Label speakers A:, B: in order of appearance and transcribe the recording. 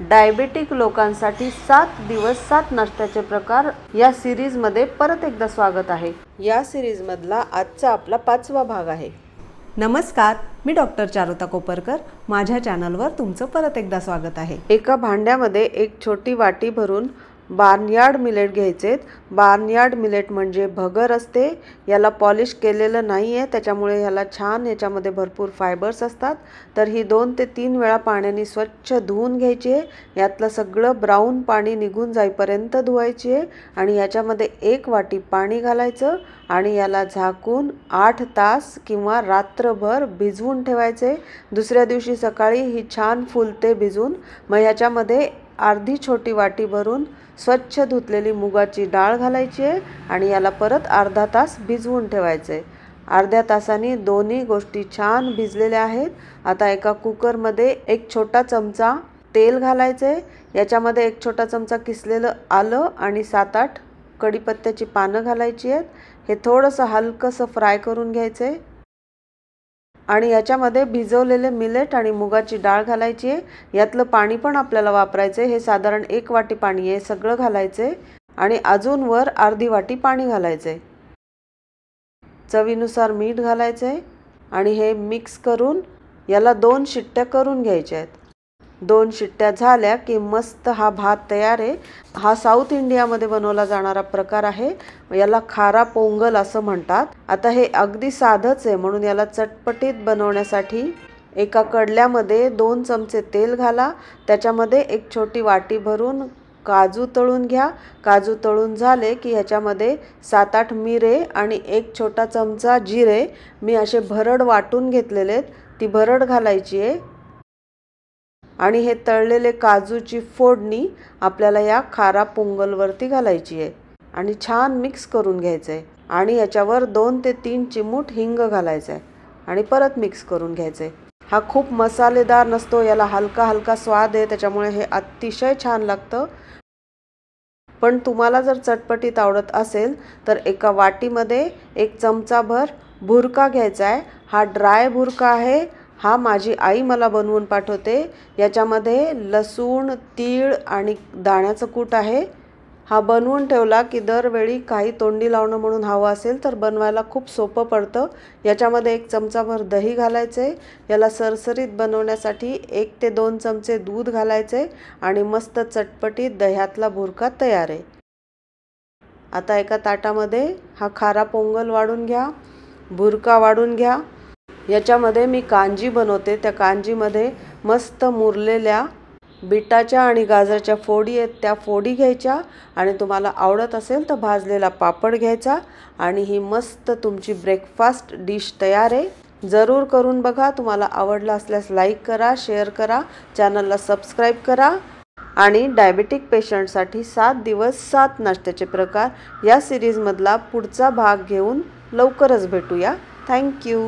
A: diabetic लोकांसाठी सात दिवस सात नाश्त्याचे प्रकार या सिरीजमध्ये परत एकदा स्वागत आहे या सिरीजमधला आजचा आपला पाचवा भाग आहे नमस्कार मी डॉक्टर चारुता कोपरकर माझ्या चॅनलवर तुमचं परत एकदा स्वागत आहे एका भांड्यामध्ये एक छोटी वाटी भरून बार्नयार्ड मिलेट घ्यायचेत बार्नयार्ड मिलेट म्हणजे भगर असते याला पॉलिश केलेलं नाही आहे त्याच्यामुळे ह्याला छान याच्यामध्ये भरपूर फायबर्स असतात तर ही दोन ते तीन वेळा पाण्याने स्वच्छ धुवून घ्यायची आहे यातलं सगळं ब्राऊन पाणी निघून जाईपर्यंत धुवायची आहे आणि याच्यामध्ये एक वाटी पाणी घालायचं आणि याला झाकून आठ तास किंवा रात्रभर भिजवून ठेवायचे दुसऱ्या दिवशी सकाळी ही छान फुलते भिजून मग ह्याच्यामध्ये अर्धी छोटी वाटी भरून स्वच्छ धुतलेली मुगाची डाळ घालायची आहे आणि याला परत अर्धा तास भिजवून ठेवायचं आहे अर्ध्या तासाने दोन्ही गोष्टी छान भिजलेल्या आहेत आता एका कुकरमध्ये एक छोटा चमचा तेल घालायचं आहे याच्यामध्ये एक छोटा चमचा किसलेलं आलं आणि सात आठ कढीपत्त्याची पानं घालायची आहेत हे थोडंसं हलकंसं फ्राय करून घ्यायचं आहे आणि याच्यामध्ये भिजवलेले मिलेट आणि मुगाची डाळ घालायची आहे यातलं पाणी पण आपल्याला वापरायचं आहे हे साधारण एक वाटी पाणी आहे सगळं घालायचं आहे आणि अजून वर अर्धी वाटी पाणी घालायचं आहे चवीनुसार मीठ घालायचं आहे आणि हे मिक्स करून याला दोन शिट्ट्या करून घ्यायच्या आहेत दोन शिट्ट्या झाल्या की मस्त हा भात तयार आहे हा साऊथ इंडियामध्ये बनवला जाणारा प्रकार आहे याला खारा पोंगल असं म्हणतात आता हे अगदी साधंच आहे म्हणून याला चटपटीत बनवण्यासाठी एका कडल्यामध्ये दोन चमचे तेल घाला त्याच्यामध्ये एक छोटी वाटी भरून काजू तळून घ्या काजू तळून झाले की ह्याच्यामध्ये सात आठ मिरे आणि एक छोटा चमचा जिरे मी असे भरड वाटून घेतलेले आहेत ती भरड घालायची आहे आणि हे तळलेले काजूची फोडणी आपल्याला या खारा पोंगलवरती घालायची आहे आणि छान मिक्स करून घ्यायचं आहे आणि याच्यावर दोन ते तीन चिमूट हिंग घालायचं आहे आणि परत मिक्स करून घ्यायचं आहे हा खूप मसालेदार नसतो याला हलका हलका स्वाद आहे त्याच्यामुळे हे अतिशय छान लागतं पण तुम्हाला जर चटपटीत आवडत असेल तर एका वाटीमध्ये एक चमचाभर भुरका घ्यायचा आहे हा ड्राय भुरका आहे हा माझी आई मला बनवून पाठवते याच्यामध्ये लसूण तीळ आणि दाण्याचं कूट आहे हा बनवून ठेवला की दरवेळी काही तोंडी लावणं म्हणून हवं असेल तर बनवायला खूप सोपं पडतं याच्यामध्ये एक चमचाभर दही घालायचं आहे याला सरसरीत बनवण्यासाठी एक ते दोन चमचे दूध घालायचे आणि मस्त चटपटीत दह्यातला भुरका तयार आहे आता एका ताटामध्ये हा खारा पोंगल वाढून घ्या भुरका वाढून घ्या याच्यामध्ये मी कांजी बनवते त्या कांजीमध्ये मस्त मुरलेल्या बिटाच्या आणि गाजराच्या फोडी आहेत त्या फोडी घ्यायच्या आणि तुम्हाला आवडत असेल तर भाजलेला पापड घ्यायचा आणि ही मस्त तुमची ब्रेकफास्ट डिश तयार आहे जरूर करून बघा तुम्हाला आवडला असल्यास लाईक करा शेअर करा चॅनलला सबस्क्राईब करा आणि डायबेटिक पेशंटसाठी सात दिवस सात नाश्त्याचे प्रकार या सिरीजमधला पुढचा भाग घेऊन लवकरच भेटूया थँक्यू